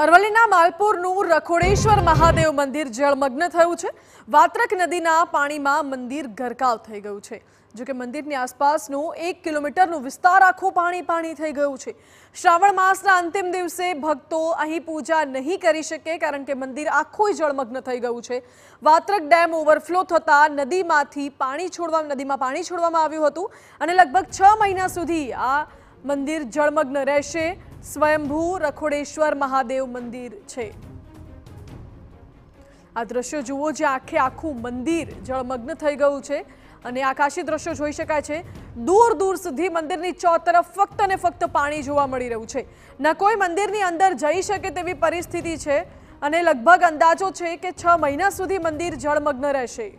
અરવલ્લીના માલપુરનું રખોડેશ્વર મહાદેવ મંદિર જળમગ્ન થયું છે વાત્રક નદીના પાણીમાં મંદિર ગરકાવ થઈ ગયું છે જોકે મંદિરની આસપાસનું એક કિલોમીટરનું વિસ્તાર આખું પાણી પાણી થઈ ગયું છે શ્રાવણ માસના અંતિમ દિવસે ભક્તો અહીં પૂજા નહીં કરી શકે કારણ કે મંદિર આખું જળમગ્ન થઈ ગયું છે વાત્રક ડેમ ઓવરફ્લો થતાં નદીમાંથી પાણી છોડવા નદીમાં પાણી છોડવામાં આવ્યું હતું અને લગભગ છ મહિના સુધી આ મંદિર જળમગ્ન રહેશે સ્વયંભૂ રખોડેશ્વર મહાદેવ મંદિર છે આ દ્રશ્યો જુઓ જે આખે આખું મંદિર જળમગ્ન થઈ ગયું છે અને આકાશી દ્રશ્યો જોઈ શકાય છે દૂર દૂર સુધી મંદિરની ચોતરફ ફક્ત ને ફક્ત પાણી જોવા મળી રહ્યું છે ન કોઈ મંદિરની અંદર જઈ શકે તેવી પરિસ્થિતિ છે અને લગભગ અંદાજો છે કે છ મહિના સુધી મંદિર જળમગ્ન રહેશે